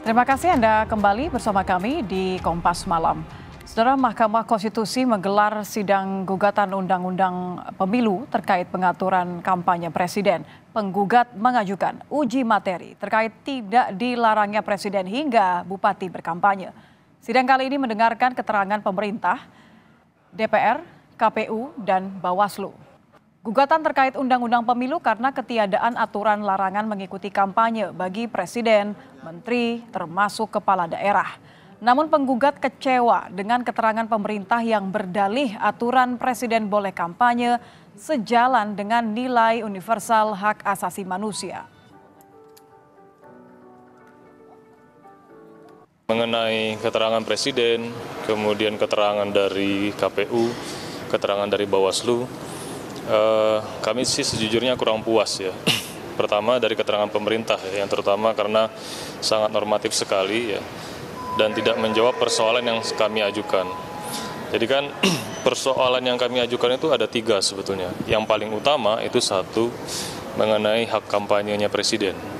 Terima kasih Anda kembali bersama kami di Kompas Malam. Saudara Mahkamah Konstitusi menggelar sidang gugatan undang-undang pemilu terkait pengaturan kampanye presiden. Penggugat mengajukan uji materi terkait tidak dilarangnya presiden hingga bupati berkampanye. Sidang kali ini mendengarkan keterangan pemerintah, DPR, KPU, dan Bawaslu. Gugatan terkait Undang-Undang Pemilu karena ketiadaan aturan larangan mengikuti kampanye bagi Presiden, Menteri, termasuk Kepala Daerah. Namun penggugat kecewa dengan keterangan pemerintah yang berdalih aturan Presiden boleh kampanye sejalan dengan nilai universal hak asasi manusia. Mengenai keterangan Presiden, kemudian keterangan dari KPU, keterangan dari Bawaslu, Uh, kami sih sejujurnya kurang puas ya. Pertama dari keterangan pemerintah ya, yang terutama karena sangat normatif sekali ya dan tidak menjawab persoalan yang kami ajukan. Jadi kan persoalan yang kami ajukan itu ada tiga sebetulnya. Yang paling utama itu satu mengenai hak kampanyenya presiden